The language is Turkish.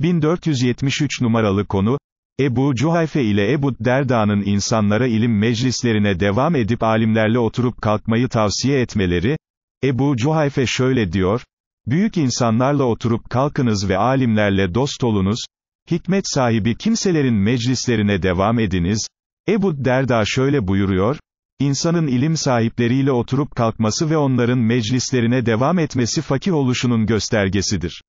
1473 numaralı konu, Ebu Cuhayfe ile Ebu Derda'nın insanlara ilim meclislerine devam edip alimlerle oturup kalkmayı tavsiye etmeleri, Ebu Cuhayfe şöyle diyor, Büyük insanlarla oturup kalkınız ve alimlerle dost olunuz, hikmet sahibi kimselerin meclislerine devam ediniz, Ebu Derda şöyle buyuruyor, İnsanın ilim sahipleriyle oturup kalkması ve onların meclislerine devam etmesi fakir oluşunun göstergesidir.